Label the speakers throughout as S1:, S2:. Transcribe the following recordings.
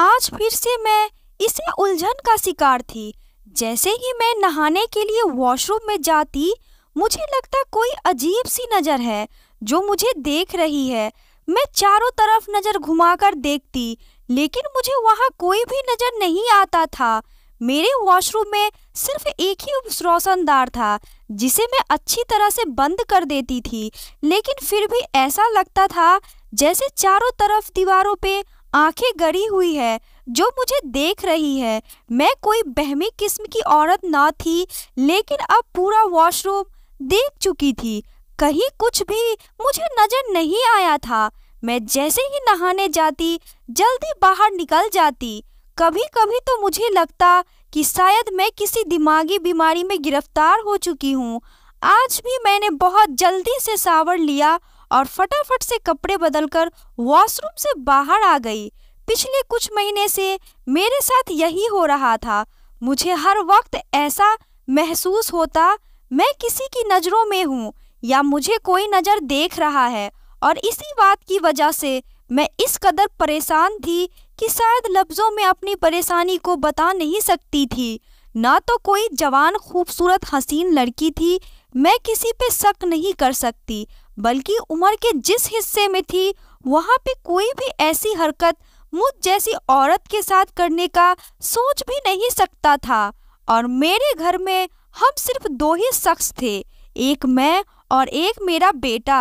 S1: आज फिर से मैं इसी उलझन का शिकार थी जैसे ही मैं नहाने के लिए वॉशरूम में जाती मुझे लगता कोई अजीब सी नज़र है जो मुझे देख रही है मैं चारों तरफ नज़र घुमाकर देखती लेकिन मुझे वहाँ कोई भी नज़र नहीं आता था मेरे वॉशरूम में सिर्फ एक ही रोशनदार था जिसे मैं अच्छी तरह से बंद कर देती थी लेकिन फिर भी ऐसा लगता था जैसे चारों तरफ दीवारों पे आंखें गड़ी हुई है जो मुझे देख रही है मैं कोई बहमी किस्म की औरत ना थी लेकिन अब पूरा वॉशरूम देख चुकी थी कहीं कुछ भी मुझे नजर नहीं आया था मैं जैसे ही नहाने जाती जल्दी बाहर निकल जाती कभी कभी तो मुझे लगता कि शायद मैं किसी दिमागी बीमारी में गिरफ्तार हो चुकी हूँ आज भी मैंने बहुत जल्दी से सावर लिया और फटाफट से कपड़े बदलकर वॉशरूम से बाहर आ गई पिछले कुछ महीने से मेरे साथ यही हो रहा था मुझे हर वक्त ऐसा महसूस होता मैं किसी की नज़रों में हूँ या मुझे कोई नज़र देख रहा है और इसी बात की वजह से मैं इस कदर परेशान थी कि शायद लफ्ज़ों में अपनी परेशानी को बता नहीं सकती थी ना तो कोई जवान खूबसूरत हसीन लड़की थी मैं किसी पे शक नहीं कर सकती बल्कि उमर के जिस हिस्से में थी वहाँ पे कोई भी ऐसी हरकत मुझ जैसी औरत के साथ करने का सोच भी नहीं सकता था और मेरे घर में हम सिर्फ दो ही शख्स थे एक मैं और एक मेरा बेटा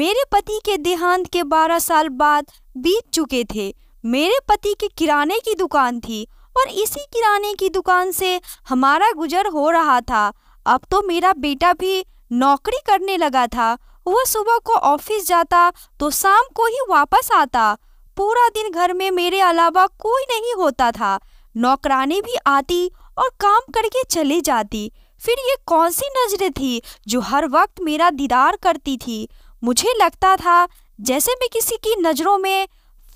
S1: मेरे पति के देहांत के बारह साल बाद बीत चुके थे मेरे पति की किराने की दुकान थी और इसी किराने की दुकान से हमारा गुजर हो रहा था अब तो मेरा बेटा भी नौकरी करने लगा था वह सुबह को ऑफिस जाता तो शाम को ही वापस आता पूरा दिन घर में मेरे अलावा कोई नहीं होता था नौकरानी भी आती और काम करके चली जाती फिर ये कौन सी नजरें थी जो हर वक्त मेरा दीदार करती थी मुझे लगता था जैसे मैं किसी की नज़रों में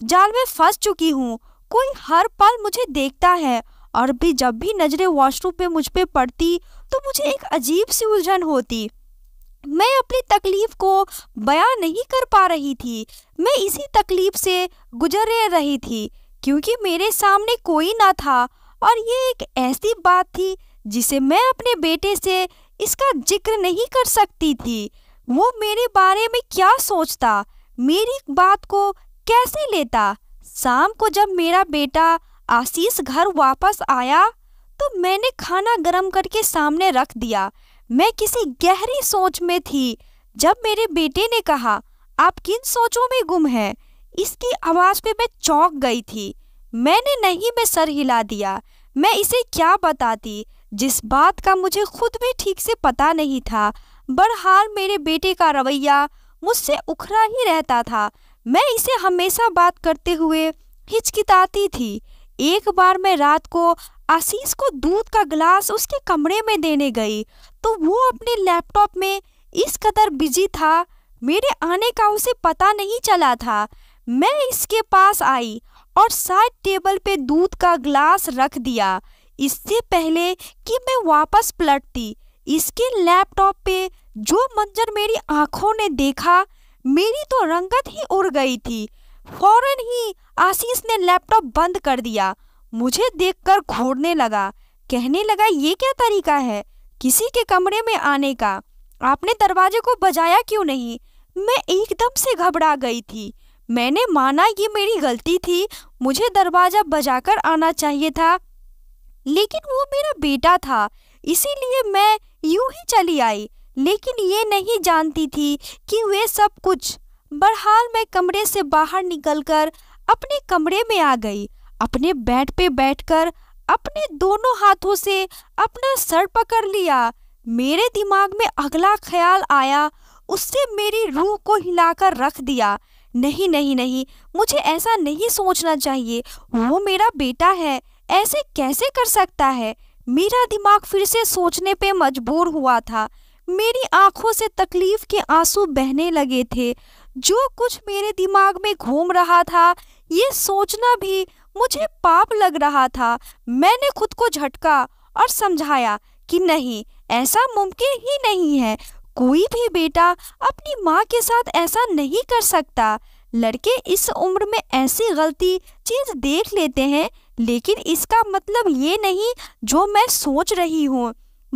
S1: जाल में फंस चुकी हूँ कोई हर पल मुझे देखता है और भी जब भी नज़रें वॉशरूम पे मुझ पे पड़ती तो मुझे एक अजीब सी उलझन होती मैं अपनी तकलीफ को बयां नहीं कर पा रही थी मैं इसी तकलीफ से गुजर रही थी क्योंकि मेरे सामने कोई ना था और ये एक ऐसी बात थी जिसे मैं अपने बेटे से इसका जिक्र नहीं कर सकती थी वो मेरे बारे में क्या सोचता मेरी बात को कैसे लेता शाम को जब मेरा बेटा आशीष घर वापस आया तो मैंने खाना गरम करके सामने रख दिया मैं किसी गहरी सोच में थी जब मेरे बेटे ने कहा आप किन सोचों में गुम हैं इसकी आवाज पे मैं चौंक गई थी मैंने नहीं मैं सर हिला दिया मैं इसे क्या बताती जिस बात का मुझे खुद भी ठीक से पता नहीं था बरहाल मेरे बेटे का रवैया मुझसे उखरा ही रहता था मैं इसे हमेशा बात करते हुए हिचकिताती थी एक बार मैं रात को आशीष को दूध का गिलास उसके कमरे में देने गई तो वो अपने लैपटॉप में इस कदर बिजी था मेरे आने का उसे पता नहीं चला था मैं इसके पास आई और साइड टेबल पे दूध का ग्लास रख दिया इससे पहले कि मैं वापस पलटती इसके लैपटॉप पे जो मंजर मेरी आंखों ने देखा मेरी तो रंगत ही उड़ गई थी फौरन ही आशीष ने लैपटॉप बंद कर दिया मुझे देखकर घोड़ने लगा कहने लगा ये क्या तरीका है किसी के कमरे में आने का आपने दरवाजे को बजाया क्यों नहीं मैं एकदम से घबरा गई थी मैंने माना ये मेरी गलती थी मुझे दरवाजा बजाकर आना चाहिए था लेकिन वो मेरा बेटा था इसीलिए मैं यूं ही चली आई लेकिन ये नहीं जानती थी कि वे सब कुछ बहरहाल मैं कमरे से बाहर निकलकर अपने कमरे में आ गई अपने बेड पे बैठकर अपने दोनों हाथों से अपना सर पकड़ लिया मेरे दिमाग में अगला ख्याल आया उससे मेरी रूह को हिलाकर रख दिया नहीं नहीं नहीं मुझे ऐसा नहीं सोचना चाहिए वो मेरा बेटा है ऐसे कैसे कर सकता है मेरा दिमाग फिर से सोचने पे मजबूर हुआ था मेरी आंखों से तकलीफ के आंसू बहने लगे थे जो कुछ मेरे दिमाग में घूम रहा था ये सोचना भी मुझे पाप लग रहा था मैंने खुद को झटका और समझाया कि नहीं ऐसा मुमकिन ही नहीं है कोई भी बेटा अपनी माँ के साथ ऐसा नहीं कर सकता लड़के इस उम्र में ऐसी गलती चीज देख लेते हैं लेकिन इसका मतलब ये नहीं जो मैं सोच रही हूँ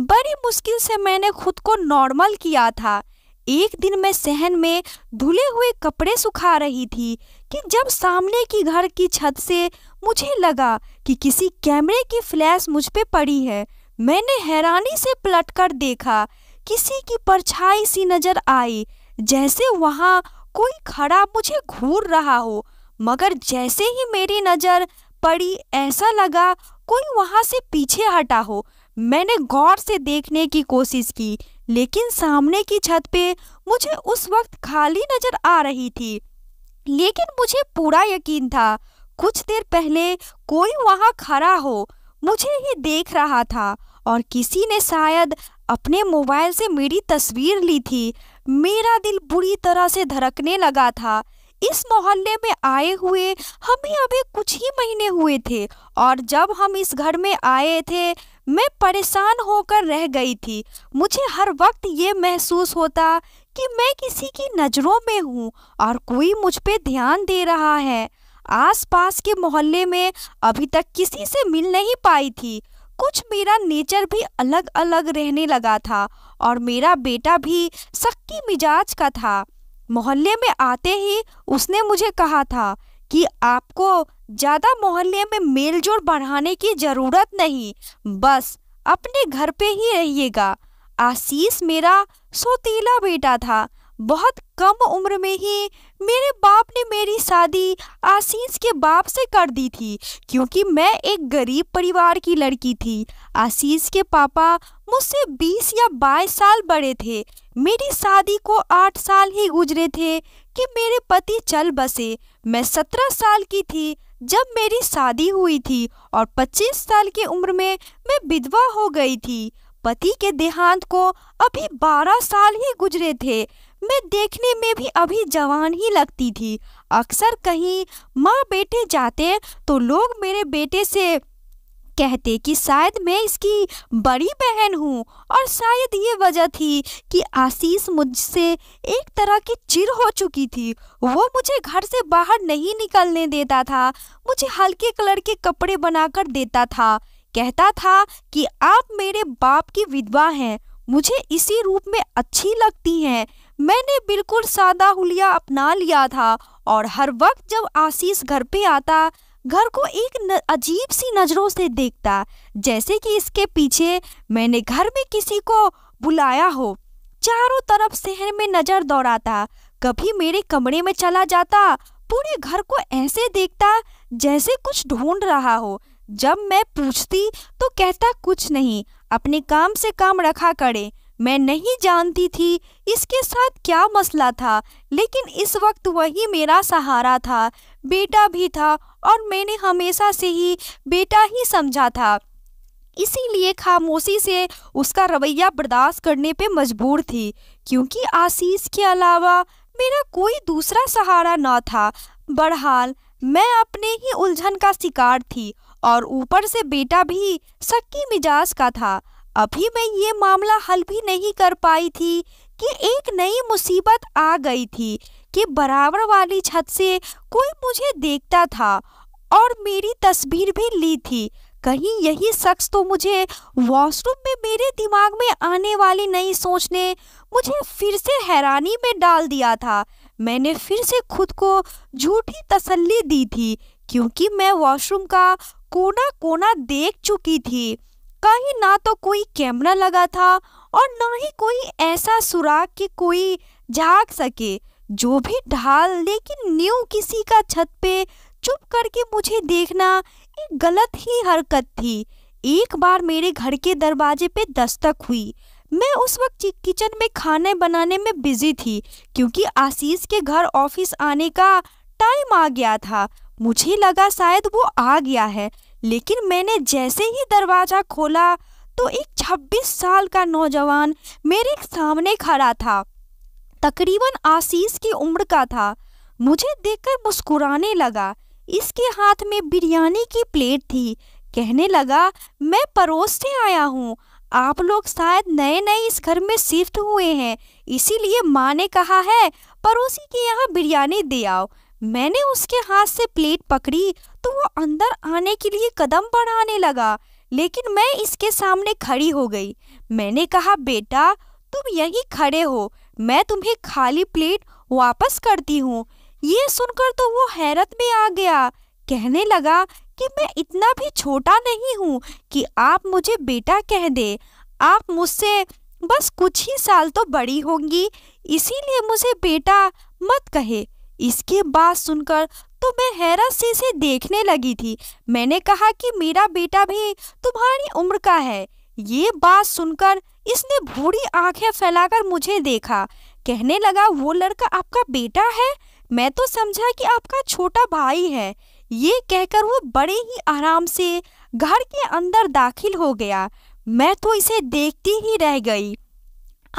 S1: बड़ी मुश्किल से मैंने खुद को नॉर्मल किया था एक दिन मैं सहन में धुले हुए कपड़े सुखा रही थी कि जब सामने की घर की छत से मुझे लगा कि किसी कैमरे की फ्लैश मुझ पे पड़ी है मैंने हैरानी से पलटकर देखा किसी की परछाई सी नजर आई जैसे वहाँ कोई खड़ा मुझे घूर रहा हो मगर जैसे ही मेरी नज़र पड़ी ऐसा लगा कोई वहाँ से पीछे हटा हो मैंने गौर से देखने की कोशिश की लेकिन सामने की छत पे मुझे उस वक्त खाली नज़र आ रही थी लेकिन मुझे पूरा यकीन था कुछ देर पहले कोई वहाँ खड़ा हो मुझे ही देख रहा था और किसी ने शायद अपने मोबाइल से मेरी तस्वीर ली थी मेरा दिल बुरी तरह से धड़कने लगा था इस मोहल्ले में आए हुए हमें अभी कुछ ही महीने हुए थे और जब हम इस घर में आए थे मैं परेशान होकर रह गई थी मुझे हर वक्त ये महसूस होता कि मैं किसी की नज़रों में हूँ और कोई मुझ पे ध्यान दे रहा है आसपास के मोहल्ले में अभी तक किसी से मिल नहीं पाई थी कुछ मेरा नेचर भी अलग अलग रहने लगा था और मेरा बेटा भी सक्की मिजाज का था मोहल्ले में आते ही उसने मुझे कहा था कि आपको ज़्यादा मोहल्ले में मेलजोल बढ़ाने की ज़रूरत नहीं बस अपने घर पे ही रहिएगा आशीष मेरा सौतीला बेटा था बहुत कम उम्र में ही मेरे बाप ने मेरी शादी आशीष के बाप से कर दी थी क्योंकि मैं एक गरीब परिवार की लड़की थी आशीष के पापा मुझसे 20 या 22 साल बड़े थे मेरी शादी को आठ साल ही गुजरे थे कि मेरे पति चल बसे मैं सत्रह साल की थी जब मेरी शादी हुई थी और पच्चीस साल की उम्र में मैं विधवा हो गई थी पति के देहांत को अभी बारह साल ही गुजरे थे मैं देखने में भी अभी जवान ही लगती थी अक्सर कहीं माँ बेटे जाते तो लोग मेरे बेटे से कहते कि शायद मैं इसकी बड़ी बहन हूँ और शायद ये वजह थी कि आशीष मुझसे एक तरह की चिर हो चुकी थी वो मुझे घर से बाहर नहीं निकलने देता था मुझे हल्के कलर के कपड़े बनाकर देता था कहता था कि आप मेरे बाप की विधवा हैं मुझे इसी रूप में अच्छी लगती हैं मैंने बिल्कुल सादा हुलिया अपना लिया था और हर वक्त जब आशीष घर पे आता घर को एक न, अजीब सी नज़रों से देखता जैसे कि इसके पीछे मैंने घर में किसी को बुलाया हो चारों तरफ शहर में नज़र दौड़ाता कभी मेरे कमरे में चला जाता पूरे घर को ऐसे देखता जैसे कुछ ढूंढ रहा हो जब मैं पूछती तो कहता कुछ नहीं अपने काम से काम रखा करे मैं नहीं जानती थी इसके साथ क्या मसला था लेकिन इस वक्त वही मेरा सहारा था बेटा भी था और मैंने हमेशा से ही बेटा ही समझा था इसीलिए खामोशी से उसका रवैया बर्दाश्त करने पे मजबूर थी क्योंकि आशीष के अलावा मेरा कोई दूसरा सहारा ना था बहरहाल मैं अपने ही उलझन का शिकार थी और ऊपर से बेटा भी सक्की मिजाज का था अभी मैं ये मामला हल भी नहीं कर पाई थी कि एक नई मुसीबत आ गई थी कि बराबर वाली छत से कोई मुझे देखता था और मेरी तस्वीर भी ली थी कहीं यही शख्स तो मुझे वॉशरूम में मेरे दिमाग में आने वाली नई सोच ने मुझे फिर से हैरानी में डाल दिया था मैंने फिर से खुद को झूठी तसल्ली दी थी क्योंकि मैं वॉशरूम का कोना कोना देख चुकी थी कहीं ना तो कोई कैमरा लगा था और ना ही कोई ऐसा सुराग कि कोई झाग सके जो भी ढाल लेकिन न्यू किसी का छत पे चुप करके मुझे देखना एक गलत ही हरकत थी एक बार मेरे घर के दरवाजे पे दस्तक हुई मैं उस वक्त किचन में खाने बनाने में बिजी थी क्योंकि आशीष के घर ऑफिस आने का टाइम आ गया था मुझे लगा शायद वो आ गया है लेकिन मैंने जैसे ही दरवाज़ा खोला तो एक छब्बीस साल का नौजवान मेरे सामने खड़ा था तकरीबन आशीष की उम्र का था मुझे देखकर मुस्कुराने लगा इसके हाथ में बिरयानी की प्लेट थी कहने लगा मैं परोस से आया हूँ आप लोग शायद नए नए इस घर में शिफ्ट हुए हैं इसीलिए माँ ने कहा है पड़ोसी के यहाँ बिरयानी दे आओ मैंने उसके हाथ से प्लेट पकड़ी तो वो अंदर आने के लिए कदम बढ़ाने लगा लेकिन मैं इसके सामने खड़ी हो गई मैंने कहा बेटा तुम यहीं खड़े हो मैं तुम्हें खाली प्लेट वापस करती हूँ ये सुनकर तो वो हैरत में आ गया कहने लगा कि मैं इतना भी छोटा नहीं हूँ कि आप मुझे बेटा कह दे आप मुझसे बस कुछ ही साल तो बड़ी होंगी इसीलिए मुझे बेटा मत कहे इसके बात सुनकर तो मैं हैरत से इसे देखने लगी थी मैंने कहा कि मेरा बेटा भी तुम्हारी उम्र का है ये बात सुनकर इसने भूरी आंखें फैलाकर मुझे देखा कहने लगा वो लड़का आपका बेटा है मैं तो समझा कि आपका छोटा भाई है ये कहकर वो बड़े ही आराम से घर के अंदर दाखिल हो गया मैं तो इसे देखती ही रह गई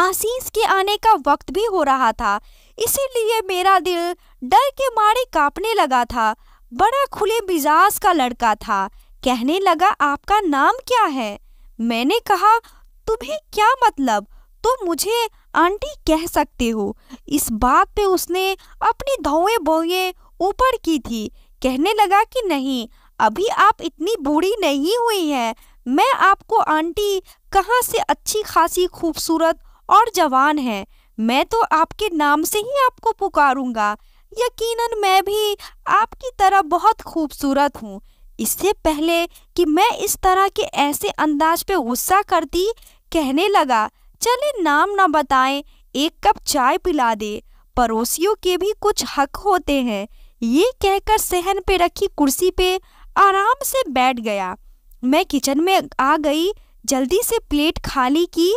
S1: आशीष के आने का वक्त भी हो रहा था इसीलिए मेरा दिल डर के मारे कांपने लगा था बड़ा खुले मिजाज का लड़का था कहने लगा आपका नाम क्या है मैंने कहा तुम्हें क्या मतलब तुम मुझे आंटी कह सकते हो इस बात पे उसने अपनी धोए बोए ऊपर की थी कहने लगा कि नहीं अभी आप इतनी बूढ़ी नहीं हुई है मैं आपको आंटी कहाँ से अच्छी खासी खूबसूरत और जवान है मैं तो आपके नाम से ही आपको पुकारूंगा यकीनन मैं भी आपकी तरह बहुत खूबसूरत हूँ इससे पहले कि मैं इस तरह के ऐसे अंदाज पे गुस्सा करती कहने लगा चले नाम ना बताएं एक कप चाय पिला दे पड़ोसियों के भी कुछ हक होते हैं ये कहकर सहन पे रखी कुर्सी पे आराम से बैठ गया मैं किचन में आ गई जल्दी से प्लेट खाली की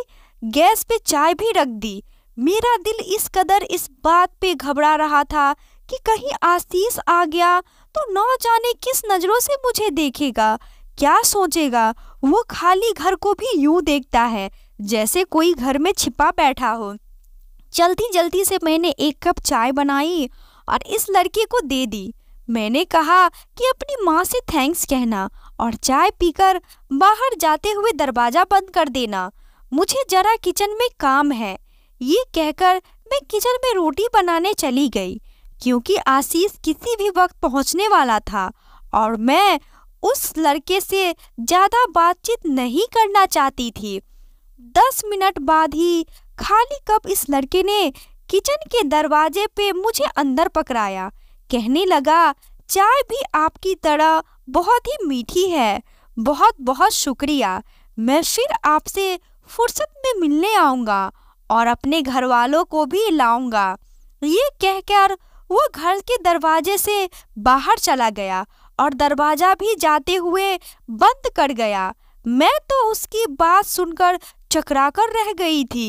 S1: गैस पे चाय भी रख दी मेरा दिल इस कदर इस बात पे घबरा रहा था कि कहीं आस्तीस आ गया तो न जाने किस नज़रों से मुझे देखेगा क्या सोचेगा वो खाली घर को भी यूं देखता है जैसे कोई घर में छिपा बैठा हो जल्दी जल्दी से मैंने एक कप चाय बनाई और इस लड़के को दे दी मैंने कहा कि अपनी माँ से थैंक्स कहना और चाय पीकर बाहर जाते हुए दरवाज़ा बंद कर देना मुझे जरा किचन में काम है ये कहकर मैं किचन में रोटी बनाने चली गई क्योंकि आशीष किसी भी वक्त पहुंचने वाला था और मैं उस लड़के से ज़्यादा बातचीत नहीं करना चाहती थी दस मिनट बाद ही खाली कप इस लड़के ने किचन के दरवाजे पे मुझे अंदर पकड़ाया कहने लगा चाय भी आपकी तरह बहुत ही मीठी है बहुत बहुत शुक्रिया मैं फिर आपसे फुर्सत में मिलने आऊँगा और अपने घर वालों को भी लाऊंगा ये कहकर वो घर के दरवाजे से बाहर चला गया और दरवाजा भी जाते हुए बंद कर गया मैं तो उसकी बात सुनकर चकरा कर रह गई थी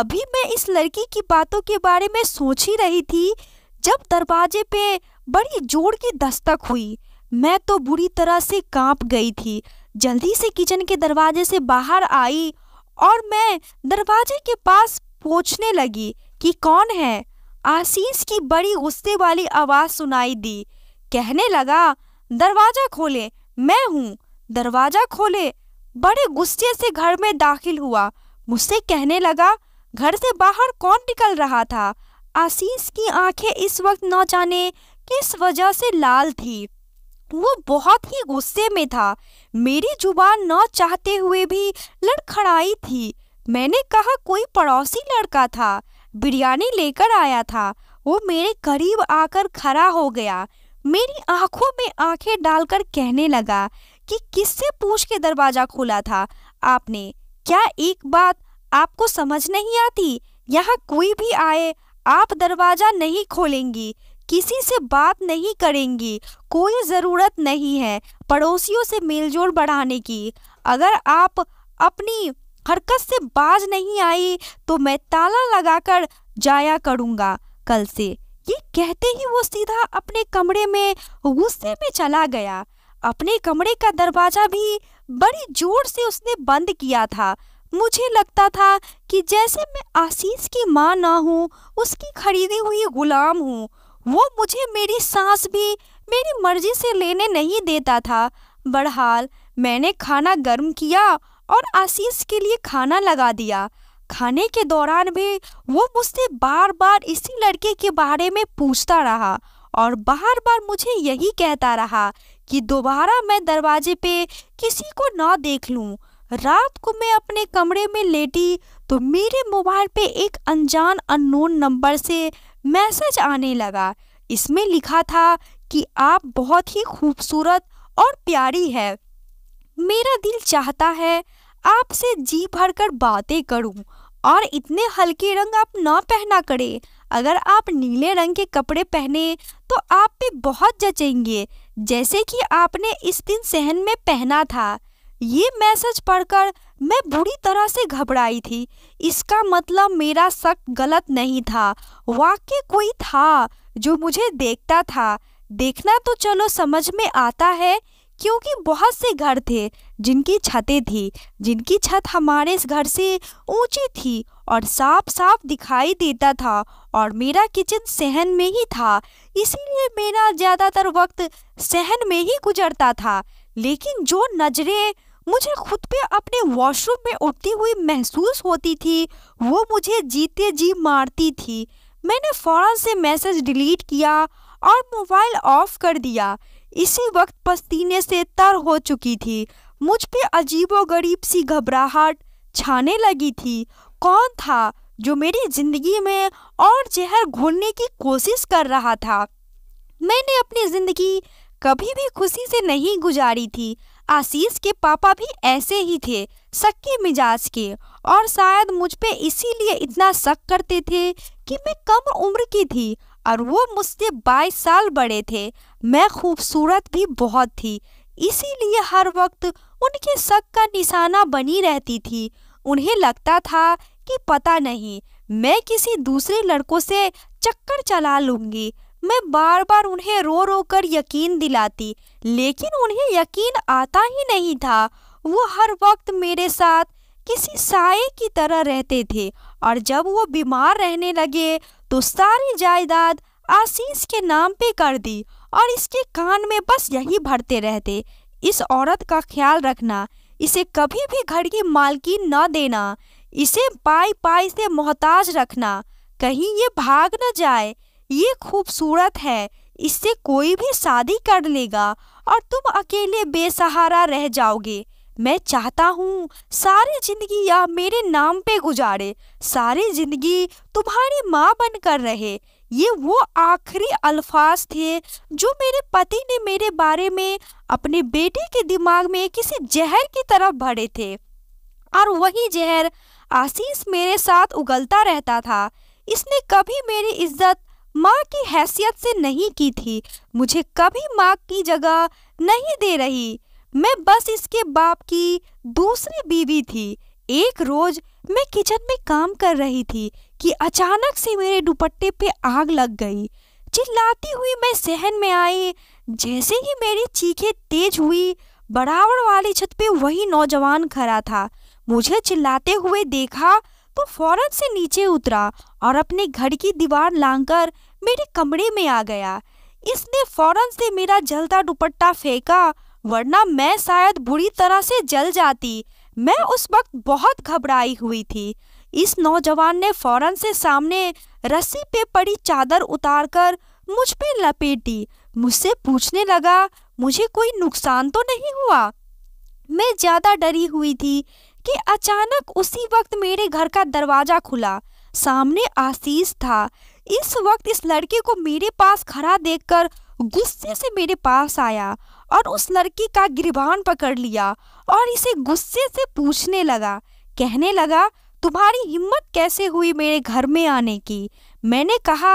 S1: अभी मैं इस लड़की की बातों के बारे में सोच ही रही थी जब दरवाजे पे बड़ी जोर की दस्तक हुई मैं तो बुरी तरह से कांप गई थी जल्दी से किचन के दरवाजे से बाहर आई और मैं दरवाजे के पास पहुंचने लगी कि कौन है आशीष की बड़ी गुस्से वाली आवाज सुनाई दी कहने लगा दरवाजा खोले मैं हूँ दरवाजा खोले बड़े गुस्से से घर में दाखिल हुआ मुझसे कहने लगा घर से बाहर कौन निकल रहा था आशीष की आंखें इस वक्त न जाने किस वजह से लाल थी वो बहुत ही गुस्से में था मेरी जुबान न चाहते हुए भी लड़खड़ाई थी मैंने कहा कोई पड़ोसी लड़का था बिरयानी लेकर आया था वो मेरे करीब आकर खड़ा हो गया मेरी आंखों में आंखें डालकर कहने लगा कि किससे पूछ के दरवाजा खोला था आपने क्या एक बात आपको समझ नहीं आती यहाँ कोई भी आए आप दरवाजा नहीं खोलेंगी किसी से बात नहीं करेंगी कोई ज़रूरत नहीं है पड़ोसियों से मेलजोल बढ़ाने की अगर आप अपनी हरकत से बाज नहीं आई तो मैं ताला लगाकर जाया करूँगा कल से ये कहते ही वो सीधा अपने कमरे में गुस्से में चला गया अपने कमरे का दरवाज़ा भी बड़ी जोर से उसने बंद किया था मुझे लगता था कि जैसे मैं आशीष की माँ ना हूँ उसकी खरीदी हुई गुलाम हूँ वो मुझे मेरी सांस भी मेरी मर्जी से लेने नहीं देता था बहरहाल मैंने खाना गर्म किया और आशीष के लिए खाना लगा दिया खाने के दौरान भी वो मुझसे बार बार इसी लड़के के बारे में पूछता रहा और बार बार मुझे यही कहता रहा कि दोबारा मैं दरवाजे पे किसी को ना देख लूं। रात को मैं अपने कमरे में लेटी तो मेरे मोबाइल पे एक अनजान अननोन नंबर से मैसेज आने लगा इसमें लिखा था कि आप बहुत ही खूबसूरत और प्यारी है मेरा दिल चाहता है आपसे जी भर कर बातें करूं और इतने हल्के रंग आप ना पहना करें अगर आप नीले रंग के कपड़े पहने तो आप पे बहुत जचेंगे जैसे कि आपने इस दिन सहन में पहना था ये मैसेज पढ़कर मैं बुरी तरह से घबराई थी इसका मतलब मेरा शक गलत नहीं था वाक्य कोई था जो मुझे देखता था देखना तो चलो समझ में आता है क्योंकि बहुत से घर थे जिनकी छतें थी जिनकी छत हमारे इस घर से ऊंची थी और साफ साफ दिखाई देता था और मेरा किचन सहन में ही था इसीलिए मेरा ज़्यादातर वक्त सहन में ही गुजरता था लेकिन जो नज़रें मुझे खुद पे अपने वॉशरूम में उठती हुई महसूस होती थी वो मुझे जीते जी मारती थी मैंने फ़ौरन से मैसेज डिलीट किया और मोबाइल ऑफ कर दिया इसी वक्त पसीने से तर हो चुकी थी मुझ पे अजीबोगरीब सी घबराहट छाने लगी थी कौन था जो मेरी ज़िंदगी में और जहर घोलने की कोशिश कर रहा था मैंने अपनी ज़िंदगी कभी भी खुशी से नहीं गुजारी थी आशीष के पापा भी ऐसे ही थे सक्के मिजाज के और शायद मुझ पे इसीलिए इतना शक करते थे कि मैं कम उम्र की थी और वो मुझसे 22 साल बड़े थे मैं खूबसूरत भी बहुत थी इसीलिए हर वक्त उनके शक का निशाना बनी रहती थी उन्हें लगता था कि पता नहीं मैं किसी दूसरे लड़कों से चक्कर चला लूँगी मैं बार बार उन्हें रो रो कर यकीन दिलाती लेकिन उन्हें यकीन आता ही नहीं था वो हर वक्त मेरे साथ किसी साय की तरह रहते थे और जब वो बीमार रहने लगे तो सारी जायदाद आशीष के नाम पे कर दी और इसके कान में बस यही भरते रहते इस औरत का ख्याल रखना इसे कभी भी घर की मालकिन न देना इसे पाई पाई से मोहताज रखना कहीं ये भाग न जाए ये खूबसूरत है इससे कोई भी शादी कर लेगा और तुम अकेले बेसहारा रह जाओगे मैं चाहता हूँ सारी जिंदगी यह मेरे नाम पे गुजारे सारी जिंदगी तुम्हारी माँ बनकर रहे ये वो आखिरी अल्फाज थे जो मेरे पति ने मेरे बारे में अपने बेटे के दिमाग में किसी जहर की तरफ भरे थे और वही जहर आशीष मेरे साथ उगलता रहता था इसने कभी मेरी इज्जत माँ की हैसियत से नहीं की थी मुझे कभी माँ की जगह नहीं दे रही मैं बस इसके बाप की दूसरी बीवी थी एक रोज मैं किचन में काम कर रही थी कि अचानक से मेरे दुपट्टे पे आग लग गई चिल्लाती हुई मैं सहन में आई जैसे ही मेरी चीखें तेज हुई बराबर वाली छत पे वही नौजवान खड़ा था मुझे चिल्लाते हुए देखा तो फौरन से नीचे उतरा और अपने घर की दीवार लांघकर मेरे कमरे में आ गया इसने फौरन से मेरा जलता दुपट्टा फेंका वरना मैं शायद बुरी तरह से जल जाती मैं उस वक्त बहुत घबराई हुई थी इस नौजवान ने फौरन से सामने रस्सी पे पड़ी चादर उतारकर मुझ पे लपेटी मुझसे पूछने लगा मुझे कोई नुकसान तो नहीं हुआ मैं ज़्यादा डरी हुई थी कि अचानक उसी वक्त मेरे घर का दरवाज़ा खुला सामने आशीष था इस वक्त इस लड़के को मेरे पास खड़ा देखकर गुस्से से मेरे पास आया और उस लड़की का गिरबान पकड़ लिया और इसे गुस्से से पूछने लगा कहने लगा तुम्हारी हिम्मत कैसे हुई मेरे घर में आने की मैंने कहा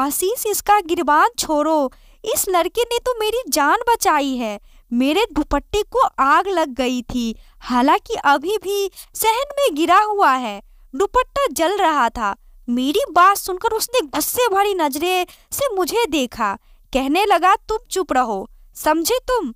S1: आशीष इसका गिरबान छोड़ो इस लड़के ने तो मेरी जान बचाई है मेरे दुपट्टे को आग लग गई थी हालांकि अभी भी सहन में गिरा हुआ है दुपट्टा जल रहा था मेरी बात सुनकर उसने गुस्से भरी नजरे से मुझे देखा कहने लगा तुम चुप रहो समझे तुम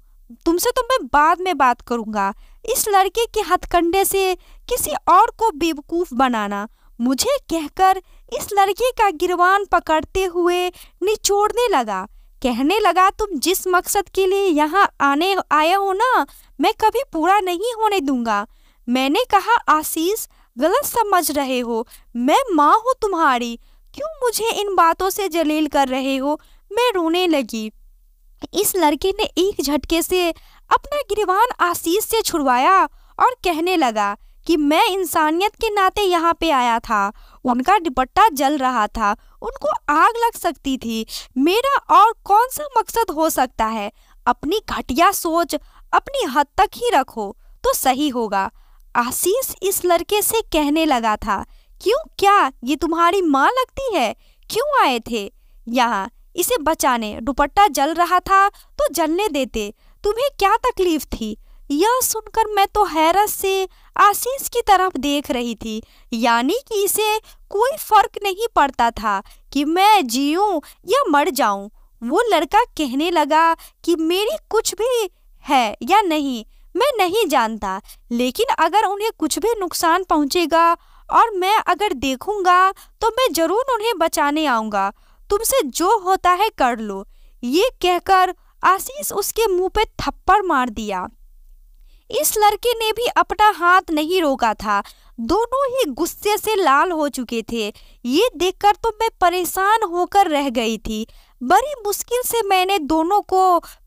S1: तुमसे तो मैं बाद में बात करूंगा इस लड़के के हथकंडे से किसी और को बेवकूफ बनाना मुझे कहकर इस लड़के का गिरवान पकड़ते हुए निचोड़ने लगा कहने लगा तुम जिस मकसद के लिए यहाँ आने आया हो ना मैं कभी पूरा नहीं होने दूंगा मैंने कहा आशीष गलत समझ रहे हो मैं माँ हूँ तुम्हारी क्यों मुझे इन बातों से जलील कर रहे हो मैं रोने लगी इस लड़के ने एक झटके से अपना गिरवान आशीष से छुड़वाया और कहने लगा कि मैं इंसानियत के नाते यहाँ पे आया था उनका दुपट्टा जल रहा था उनको आग लग सकती थी मेरा और कौन सा मकसद हो सकता है अपनी घटिया सोच अपनी हद तक ही रखो तो सही होगा आशीष इस लड़के से कहने लगा था क्यों क्या ये तुम्हारी माँ लगती है क्यों आए थे यहाँ इसे बचाने दुपट्टा जल रहा था तो जलने देते तुम्हें क्या तकलीफ थी यह सुनकर मैं तो हैरत से आशीष की तरफ देख रही थी यानी कि इसे कोई फर्क नहीं पड़ता था कि मैं जीऊँ या मर जाऊं वो लड़का कहने लगा कि मेरी कुछ भी है या नहीं मैं नहीं जानता लेकिन अगर उन्हें कुछ भी नुकसान पहुंचेगा और मैं अगर देखूंगा तो मैं जरूर उन्हें बचाने आऊंगा तुमसे जो होता है कर लो ये कहकर आशीष उसके मुंह पे थप्पड़ मार दिया इस लड़के ने भी अपना हाथ नहीं रोका था दोनों ही गुस्से से लाल हो चुके थे ये देखकर तो मैं परेशान होकर रह गई थी बड़ी मुश्किल से मैंने दोनों को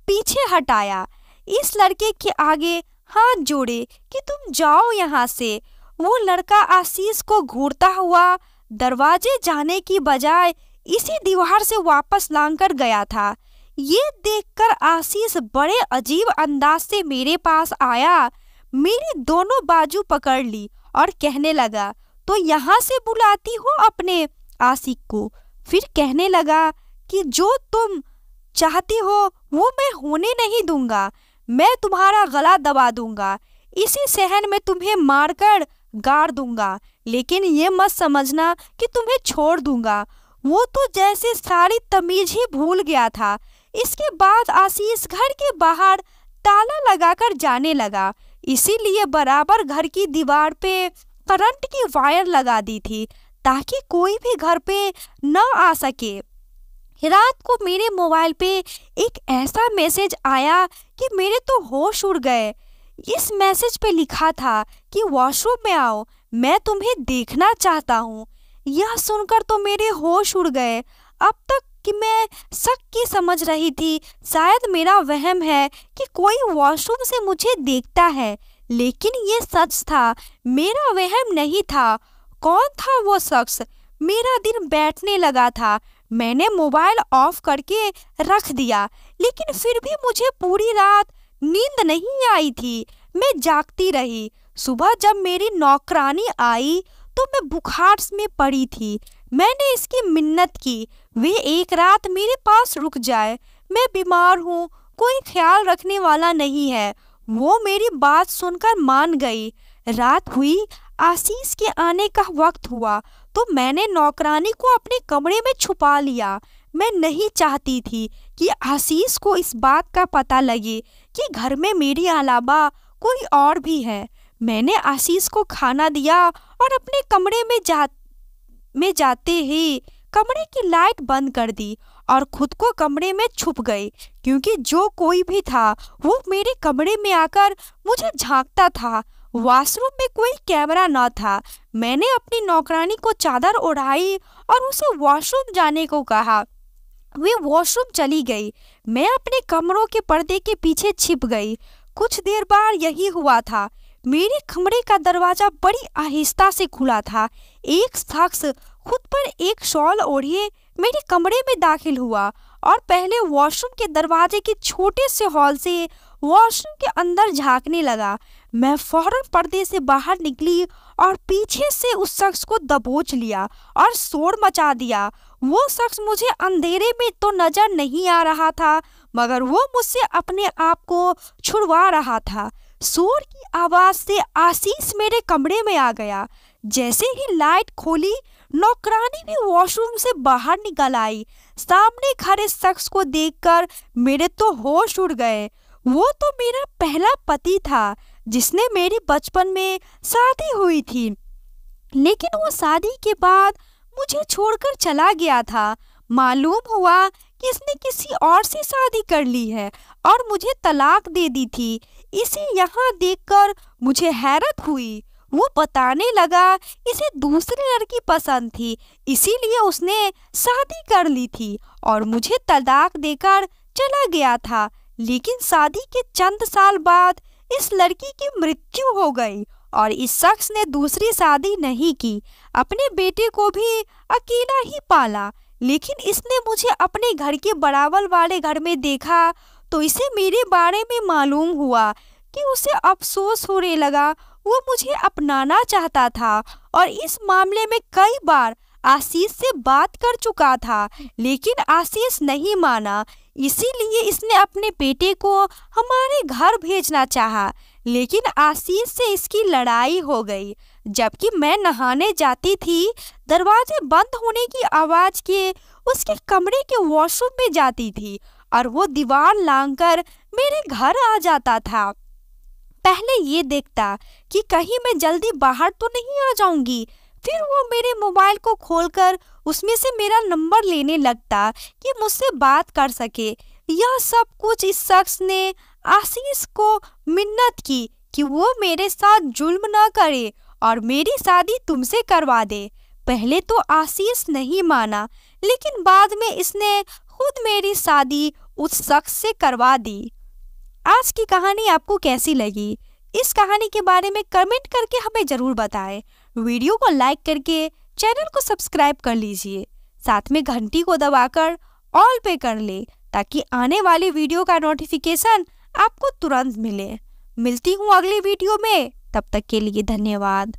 S1: पीछे हटाया इस लड़के के आगे हाथ जोड़े कि तुम जाओ यहाँ से वो लड़का आशीष को घूरता हुआ दरवाजे जाने की बजाय इसी दीवार से वापस लांग कर गया था ये देखकर आशीष बड़े अजीब अंदाज से मेरे पास आया मेरी दोनों बाजू पकड़ ली और कहने लगा तो यहाँ से बुलाती हो अपने आशिक को फिर कहने लगा कि जो तुम चाहती हो वो मैं होने नहीं दूंगा मैं तुम्हारा गला दबा दूंगा इसी सहन में तुम्हें मारकर गाड़ दूंगा लेकिन ये मत समझना कि तुम्हें छोड़ दूंगा वो तो जैसे सारी तमीज ही भूल गया था इसके बाद आशीष घर के बाहर ताला लगाकर जाने लगा इसीलिए बराबर घर की दीवार पे करंट की वायर लगा दी थी ताकि कोई भी घर पे न आ सके रात को मेरे मोबाइल पे एक ऐसा मैसेज आया कि मेरे तो होश उड़ गए इस मैसेज पे लिखा था कि वॉशरूम में आओ मैं तुम्हें देखना चाहता हूँ यह सुनकर तो मेरे होश उड़ गए अब तक कि मैं शक की समझ रही थी शायद मेरा वहम है कि कोई वॉशरूम से मुझे देखता है लेकिन ये सच था मेरा वहम नहीं था कौन था वो शख्स मेरा दिन बैठने लगा था मैंने मोबाइल ऑफ करके रख दिया लेकिन फिर भी मुझे पूरी रात नींद नहीं आई थी मैं जागती रही सुबह जब मेरी नौकरानी आई तो मैं बुखार में पड़ी थी मैंने इसकी मिन्नत की वे एक रात मेरे पास रुक जाए मैं बीमार हूँ कोई ख्याल रखने वाला नहीं है वो मेरी बात सुनकर मान गई रात हुई आशीष के आने का वक्त हुआ तो मैंने नौकरानी को अपने कमरे में छुपा लिया मैं नहीं चाहती थी कि आशीष को इस बात का पता लगे कि घर में मेरे अलावा कोई और भी है मैंने आशीष को खाना दिया और अपने कमरे में जा में जाते ही कमरे की लाइट बंद कर दी और खुद को कमरे में छुप गई क्योंकि जो कोई भी था वो मेरे कमरे में आकर मुझे झांकता था वॉशरूम में कोई कैमरा ना था मैंने अपनी नौकरानी को चादर ओढ़ाई और उसे वॉशरूम जाने को कहा वे वॉशरूम चली गई मैं अपने कमरों के पर्दे के पीछे छिप गई कुछ देर बाद यही हुआ था मेरे कमरे का दरवाजा बड़ी आहिस्ता से खुला था एक शख्स खुद पर एक शॉल ओढ़िए मेरे कमरे में दाखिल हुआ और पहले वॉशरूम के दरवाजे के छोटे से हॉल से वॉशरूम के अंदर झांकने लगा मैं फौरन पर्दे से बाहर निकली और पीछे से उस शख्स को दबोच लिया और शोर मचा दिया वो शख्स मुझे अंधेरे में तो नज़र नहीं आ रहा था मगर वो मुझसे अपने आप को छुड़वा रहा था शोर की आवाज़ से आशीष मेरे कमरे में आ गया जैसे ही लाइट खोली नौकरानी भी वॉशरूम से बाहर निकल आई सामने खड़े शख्स को देखकर मेरे तो होश उड़ गए वो तो मेरा पहला पति था जिसने मेरी बचपन में शादी हुई थी लेकिन वो शादी के बाद मुझे छोड़कर चला गया था मालूम हुआ कि इसने किसी और से शादी कर ली है और मुझे तलाक दे दी थी इसे यहाँ देखकर मुझे हैरत हुई वो बताने लगा इसे दूसरी लड़की पसंद थी इसीलिए उसने शादी कर ली थी और मुझे तलाक देकर चला गया था लेकिन शादी के चंद साल बाद इस लड़की की मृत्यु हो गई और इस शख्स ने दूसरी शादी नहीं की अपने बेटे को भी अकेला ही पाला लेकिन इसने मुझे अपने घर के बराबर वाले घर में देखा तो इसे मेरे बारे में मालूम हुआ कि उसे अफसोस होने लगा वो मुझे अपनाना चाहता था और इस मामले में कई बार आशीष से बात कर चुका था लेकिन आशीष नहीं माना इसीलिए इसने अपने बेटे को हमारे घर भेजना चाहा लेकिन आशीष से इसकी लड़ाई हो गई जबकि मैं नहाने जाती थी दरवाजे बंद होने की आवाज़ के उसके कमरे के वॉशरूम में जाती थी और वो दीवार लांघकर मेरे घर आ जाता था पहले ये देखता कि कहीं मैं जल्दी बाहर तो नहीं आ जाऊंगी फिर वो मेरे मोबाइल को खोलकर उसमें से मेरा नंबर लेने लगता कि मुझसे बात कर सके यह सब कुछ इस शख्स ने आशीष को मिन्नत की कि वो मेरे साथ जुल्म न करे और मेरी शादी तुमसे करवा दे पहले तो आशीष नहीं माना लेकिन बाद में इसने खुद मेरी शादी उस शख्स से करवा दी आज की कहानी आपको कैसी लगी इस कहानी के बारे में कमेंट करके हमें ज़रूर बताएं वीडियो को लाइक करके चैनल को सब्सक्राइब कर लीजिए साथ में घंटी को दबाकर ऑल पे कर ले ताकि आने वाली वीडियो का नोटिफिकेशन आपको तुरंत मिले मिलती हूँ अगले वीडियो में तब तक के लिए धन्यवाद